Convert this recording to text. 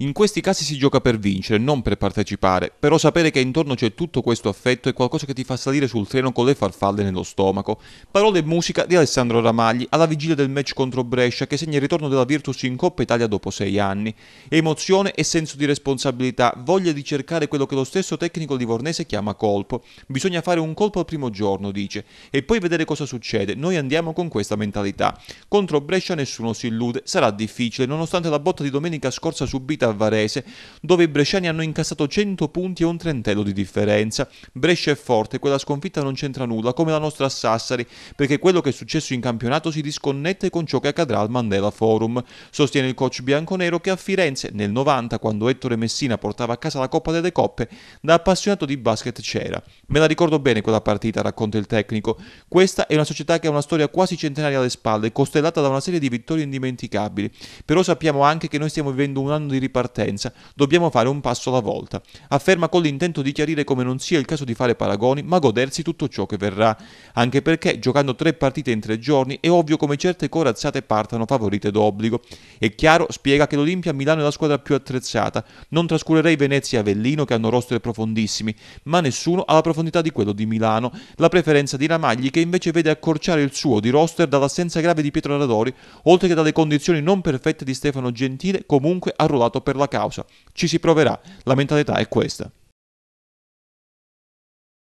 In questi casi si gioca per vincere, non per partecipare, però sapere che intorno c'è tutto questo affetto è qualcosa che ti fa salire sul treno con le farfalle nello stomaco. Parole e musica di Alessandro Ramagli alla vigilia del match contro Brescia che segna il ritorno della Virtus in Coppa Italia dopo sei anni. Emozione e senso di responsabilità, voglia di cercare quello che lo stesso tecnico livornese chiama colpo. Bisogna fare un colpo al primo giorno, dice, e poi vedere cosa succede. Noi andiamo con questa mentalità. Contro Brescia nessuno si illude, sarà difficile, nonostante la botta di domenica scorsa subita partita a Varese, dove i bresciani hanno incassato 100 punti e un trentello di differenza. Brescia è forte, quella sconfitta non c'entra nulla, come la nostra a Sassari, perché quello che è successo in campionato si disconnette con ciò che accadrà al Mandela Forum. Sostiene il coach bianconero che a Firenze, nel 90, quando Ettore Messina portava a casa la Coppa delle Coppe, da appassionato di basket c'era. Me la ricordo bene quella partita, racconta il tecnico. Questa è una società che ha una storia quasi centenaria alle spalle, costellata da una serie di vittorie indimenticabili. Però sappiamo anche che noi stiamo vivendo un anno di ripartenza partenza, dobbiamo fare un passo alla volta. Afferma con l'intento di chiarire come non sia il caso di fare paragoni, ma godersi tutto ciò che verrà. Anche perché, giocando tre partite in tre giorni, è ovvio come certe corazzate partano favorite d'obbligo. È chiaro, spiega che l'Olimpia Milano è la squadra più attrezzata. Non trascurerei Venezia e Avellino che hanno roster profondissimi, ma nessuno ha la profondità di quello di Milano. La preferenza di Ramagli che invece vede accorciare il suo di roster dall'assenza grave di Pietro Radori, oltre che dalle condizioni non perfette di Stefano Gentile, comunque arruolato per la causa. Ci si proverà. La mentalità è questa.